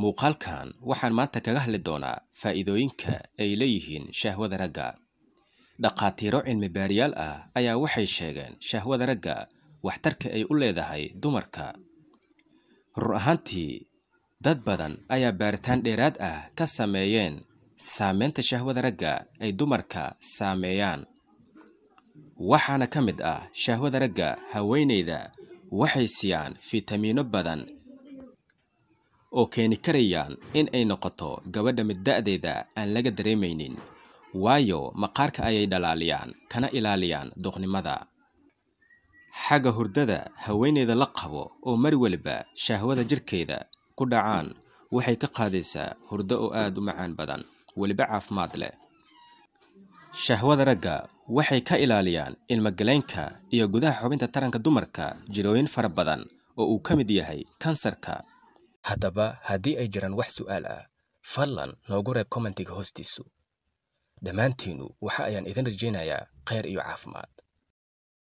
muuqaalkan waxaan maanta kaga hadli doonaa faa'iidooyinka ay leeyihiin shahwada ragga dhakhaatiiro cilmi baariyaal ah ayaa waxay sheegeen shahwada ragga waxtarka ay u leedahay dumarka rur ahaantii dad badan ayaa baaritaan dheeraad ah ka sameeyeen saameynta shahwada ragga ay dumarka saameeyaan waxaana ka mid ah shahwada ragga haweenayda waxay siiyaan fitamiino badan oo keeni karayaan in ay noqoto gabadha mid da'deeda aan laga dareemaynin waayo maqaarka ayay dhalaaliyaan kana ilaaliyaan duqnimada xagga hurdada haweeneyda la qabo oo mar waliba shahwada jirkeeda ku dhacaan waxay ka qaadaysaa hurdo oo aad u macaan badan weliba caafimaad leh shahwada ragga waxay ka ilaaliyaan ilmogaleynka iyo gudaha xubinta taranka dumarka jirooyin fara badan oo uu ka mid yahay kansarka haddaba haddii ay jiraan wax su'aal ah fadlan noogu reeb kommentiga hoostiisu dhammaantiinnu waxa ayaan idin rajaynayaa khayr iyo caafimaad